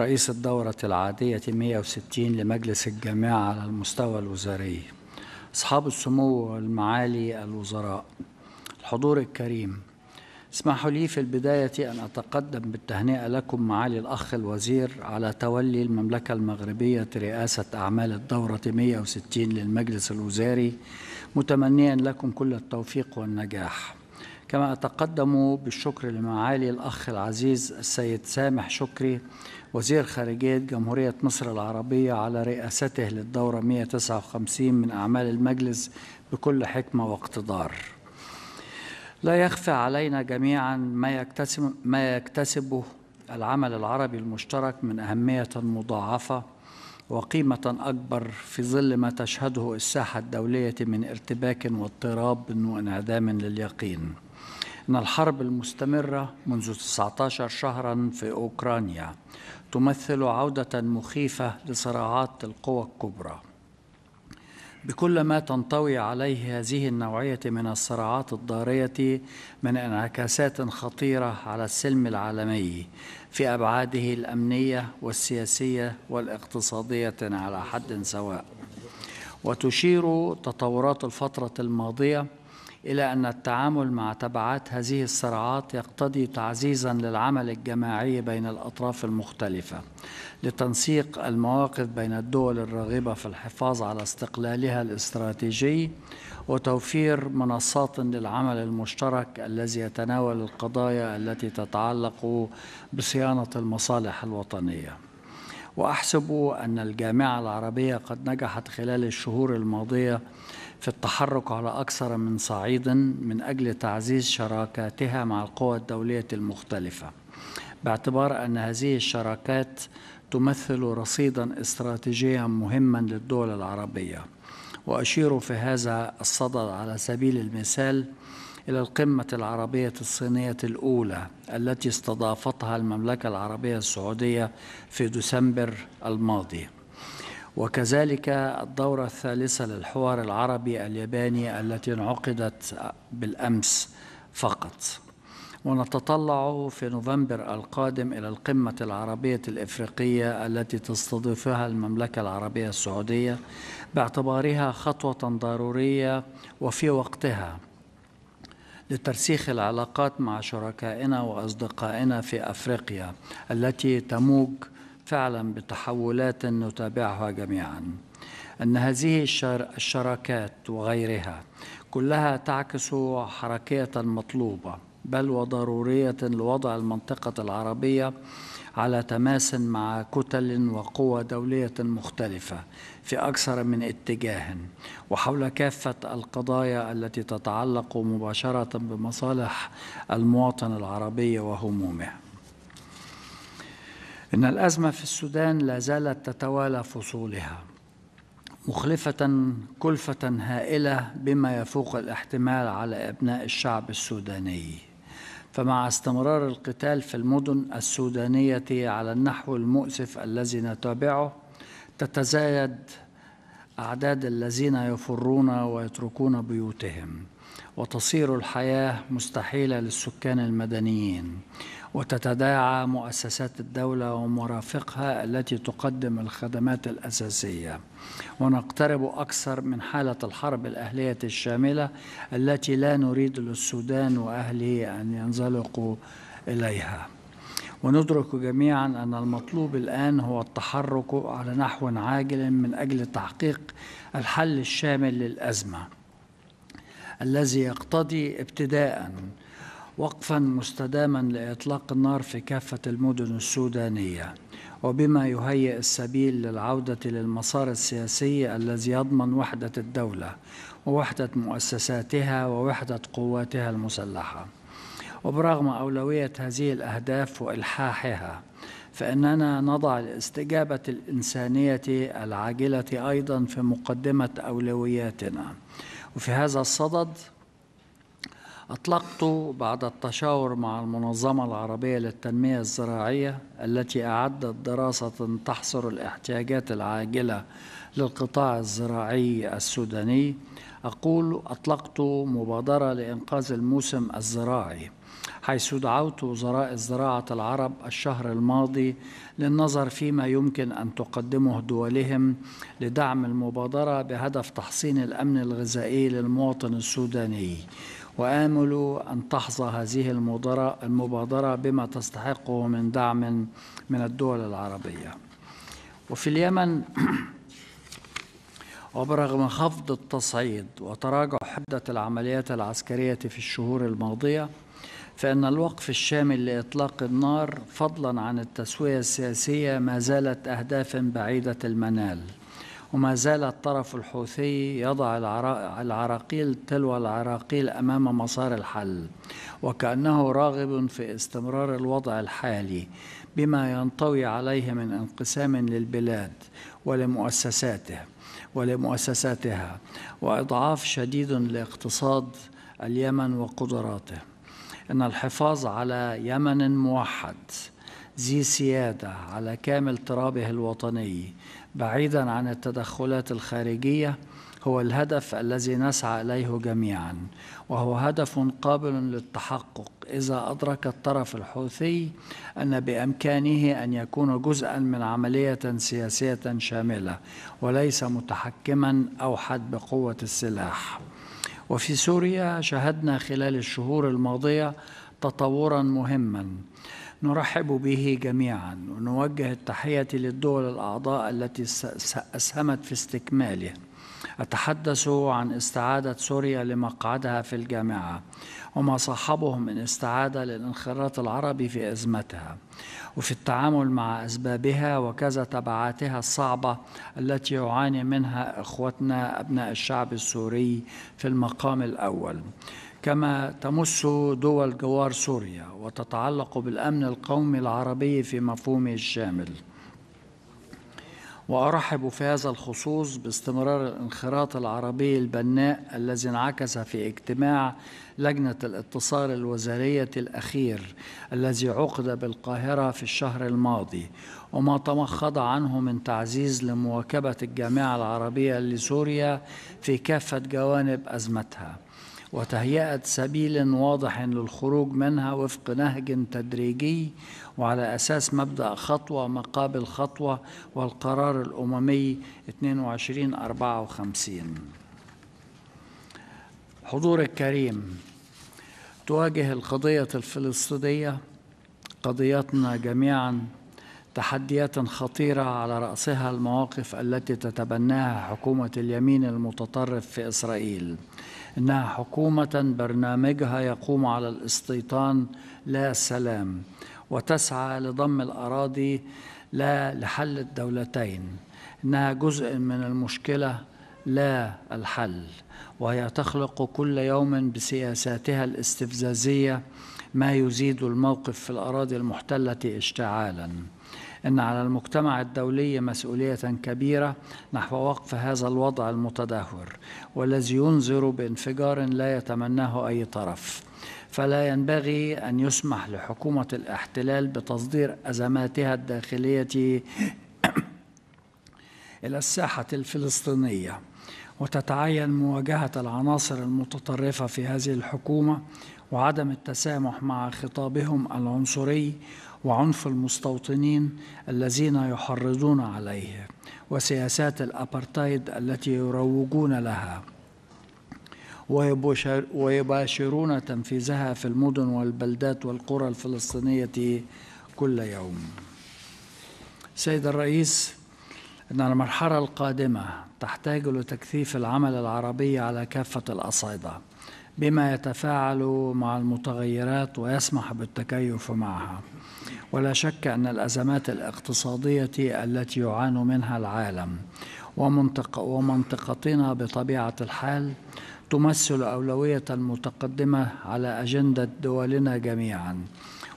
رئيس الدورة العادية 160 لمجلس الجامعة على المستوى الوزاري أصحاب السمو والمعالي الوزراء الحضور الكريم اسمحوا لي في البداية أن أتقدم بالتهنئة لكم معالي الأخ الوزير على تولي المملكة المغربية رئاسة أعمال الدورة 160 للمجلس الوزاري متمنيا لكم كل التوفيق والنجاح كما أتقدم بالشكر لمعالي الأخ العزيز السيد سامح شكري وزير خارجية جمهورية مصر العربية على رئاسته للدورة 159 من أعمال المجلس بكل حكمة واقتدار لا يخفى علينا جميعا ما يكتسب ما يكتسبه العمل العربي المشترك من أهمية مضاعفة وقيمة أكبر في ظل ما تشهده الساحة الدولية من ارتباك واضطراب وانعدام لليقين أن الحرب المستمرة منذ 19 شهرا في أوكرانيا تمثل عودة مخيفة لصراعات القوى الكبرى بكل ما تنطوي عليه هذه النوعية من الصراعات الضارية من انعكاسات خطيرة على السلم العالمي في أبعاده الأمنية والسياسية والاقتصادية على حد سواء وتشير تطورات الفترة الماضية إلى أن التعامل مع تبعات هذه الصراعات يقتضي تعزيزا للعمل الجماعي بين الأطراف المختلفة لتنسيق المواقف بين الدول الراغبة في الحفاظ على استقلالها الاستراتيجي وتوفير منصات للعمل المشترك الذي يتناول القضايا التي تتعلق بصيانة المصالح الوطنية وأحسب أن الجامعة العربية قد نجحت خلال الشهور الماضية في التحرك على أكثر من صعيد من أجل تعزيز شراكاتها مع القوى الدولية المختلفة باعتبار أن هذه الشراكات تمثل رصيدا استراتيجيا مهما للدول العربية وأشير في هذا الصدد على سبيل المثال إلى القمة العربية الصينية الأولى التي استضافتها المملكة العربية السعودية في ديسمبر الماضي وكذلك الدورة الثالثة للحوار العربي الياباني التي انعقدت بالأمس فقط ونتطلع في نوفمبر القادم إلى القمة العربية الإفريقية التي تستضيفها المملكة العربية السعودية باعتبارها خطوة ضرورية وفي وقتها لترسيخ العلاقات مع شركائنا وأصدقائنا في أفريقيا التي تموج فعلا بتحولات نتابعها جميعا أن هذه الشراكات وغيرها كلها تعكس حركية مطلوبة بل وضرورية لوضع المنطقة العربية على تماس مع كتل وقوى دولية مختلفة في أكثر من اتجاه وحول كافة القضايا التي تتعلق مباشرة بمصالح المواطن العربي وهمومه إن الأزمة في السودان لا زالت تتوالى فصولها مخلفة كلفة هائلة بما يفوق الاحتمال على أبناء الشعب السوداني فمع استمرار القتال في المدن السودانية على النحو المؤسف الذي نتابعه تتزايد أعداد الذين يفرون ويتركون بيوتهم وتصير الحياة مستحيلة للسكان المدنيين وتتداعى مؤسسات الدولة ومرافقها التي تقدم الخدمات الأساسية ونقترب أكثر من حالة الحرب الأهلية الشاملة التي لا نريد للسودان وأهله أن ينزلقوا إليها وندرك جميعا أن المطلوب الآن هو التحرك على نحو عاجل من أجل تحقيق الحل الشامل للأزمة الذي يقتضي ابتداءً وقفا مستداما لاطلاق النار في كافه المدن السودانيه وبما يهيئ السبيل للعوده للمسار السياسي الذي يضمن وحده الدوله ووحده مؤسساتها ووحده قواتها المسلحه وبرغم اولويه هذه الاهداف والحاحها فاننا نضع الاستجابه الانسانيه العاجله ايضا في مقدمه اولوياتنا وفي هذا الصدد أطلقت بعد التشاور مع المنظمة العربية للتنمية الزراعية التي أعدت دراسة تحصر الاحتياجات العاجلة للقطاع الزراعي السوداني أقول أطلقت مبادرة لإنقاذ الموسم الزراعي حيث دعوت وزراء الزراعة العرب الشهر الماضي للنظر فيما يمكن أن تقدمه دولهم لدعم المبادرة بهدف تحصين الأمن الغذائي للمواطن السوداني وآمل أن تحظى هذه المبادرة بما تستحقه من دعم من الدول العربية وفي اليمن وبرغم خفض التصعيد وتراجع حدة العمليات العسكرية في الشهور الماضية فإن الوقف الشامل لإطلاق النار فضلا عن التسوية السياسية ما زالت أهدافا بعيدة المنال وما زال الطرف الحوثي يضع العراقيل تلو العراقيل أمام مسار الحل وكأنه راغب في استمرار الوضع الحالي بما ينطوي عليه من انقسام للبلاد ولمؤسساته ولمؤسساتها وإضعاف شديد لاقتصاد اليمن وقدراته ان الحفاظ على يمن موحد ذي سياده على كامل ترابه الوطني بعيدا عن التدخلات الخارجيه هو الهدف الذي نسعى اليه جميعا وهو هدف قابل للتحقق اذا ادرك الطرف الحوثي ان بامكانه ان يكون جزءا من عمليه سياسيه شامله وليس متحكما او حد بقوه السلاح وفي سوريا شهدنا خلال الشهور الماضيه تطورا مهما نرحب به جميعا ونوجه التحية للدول الأعضاء التي أسهمت في استكماله أتحدث عن استعادة سوريا لمقعدها في الجامعة وما صاحبه من استعادة للانخراط العربي في أزمتها وفي التعامل مع أسبابها وكذا تبعاتها الصعبة التي يعاني منها إخوتنا أبناء الشعب السوري في المقام الأول كما تمس دول جوار سوريا وتتعلق بالامن القومي العربي في مفهومه الشامل وارحب في هذا الخصوص باستمرار الانخراط العربي البناء الذي انعكس في اجتماع لجنه الاتصال الوزاريه الاخير الذي عقد بالقاهره في الشهر الماضي وما تمخض عنه من تعزيز لمواكبه الجامعه العربيه لسوريا في كافه جوانب ازمتها وتهيئة سبيل واضح للخروج منها وفق نهج تدريجي وعلى أساس مبدأ خطوة مقابل خطوة والقرار الأممي 2254 حضور الكريم تواجه القضية الفلسطينية قضيتنا جميعاً تحديات خطيرة على رأسها المواقف التي تتبناها حكومة اليمين المتطرف في إسرائيل انها حكومه برنامجها يقوم على الاستيطان لا سلام وتسعى لضم الاراضي لا لحل الدولتين انها جزء من المشكله لا الحل وهي تخلق كل يوم بسياساتها الاستفزازيه ما يزيد الموقف في الاراضي المحتله اشتعالا أن على المجتمع الدولي مسؤولية كبيرة نحو وقف هذا الوضع المتدهور والذي ينذر بانفجار لا يتمناه أي طرف فلا ينبغي أن يسمح لحكومة الاحتلال بتصدير أزماتها الداخلية إلى الساحة الفلسطينية وتتعين مواجهة العناصر المتطرفة في هذه الحكومة وعدم التسامح مع خطابهم العنصري وعنف المستوطنين الذين يحرضون عليه وسياسات الأبرتايد التي يروجون لها ويباشرون تنفيذها في المدن والبلدات والقرى الفلسطينية كل يوم سيد الرئيس أن المرحلة القادمة تحتاج لتكثيف العمل العربي على كافة الأصعدة بما يتفاعل مع المتغيرات ويسمح بالتكيف معها ولا شك أن الأزمات الاقتصادية التي يعان منها العالم ومنطق ومنطقتنا بطبيعة الحال تمثل أولوية متقدمة على أجندة دولنا جميعاً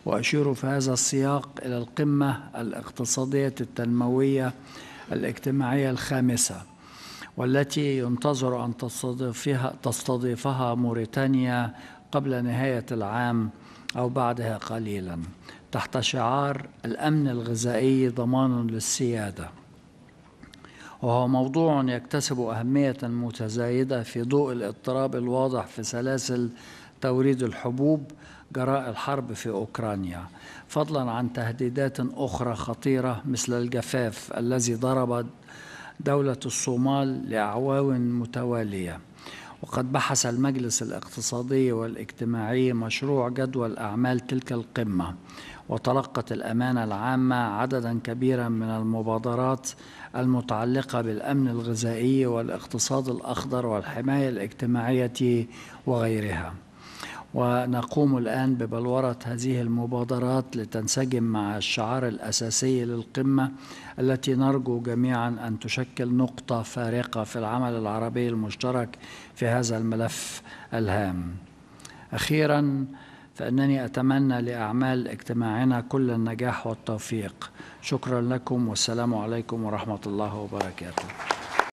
وأشير في هذا السياق إلى القمة الاقتصادية التنموية الاجتماعية الخامسة والتي ينتظر أن تستضيفها, تستضيفها موريتانيا قبل نهاية العام أو بعدها قليلا تحت شعار الأمن الغذائي ضمان للسيادة وهو موضوع يكتسب أهمية متزايدة في ضوء الاضطراب الواضح في سلاسل توريد الحبوب جراء الحرب في أوكرانيا فضلا عن تهديدات أخرى خطيرة مثل الجفاف الذي ضرب دولة الصومال لأعوام متوالية وقد بحث المجلس الاقتصادي والاجتماعي مشروع جدول أعمال تلك القمة وتلقت الأمانة العامة عددا كبيرا من المبادرات المتعلقة بالأمن الغذائي والاقتصاد الأخضر والحماية الاجتماعية وغيرها ونقوم الآن ببلورة هذه المبادرات لتنسجم مع الشعار الأساسي للقمة التي نرجو جميعا أن تشكل نقطة فارقة في العمل العربي المشترك في هذا الملف الهام أخيرا فإنني أتمنى لأعمال اجتماعنا كل النجاح والتوفيق شكرا لكم والسلام عليكم ورحمة الله وبركاته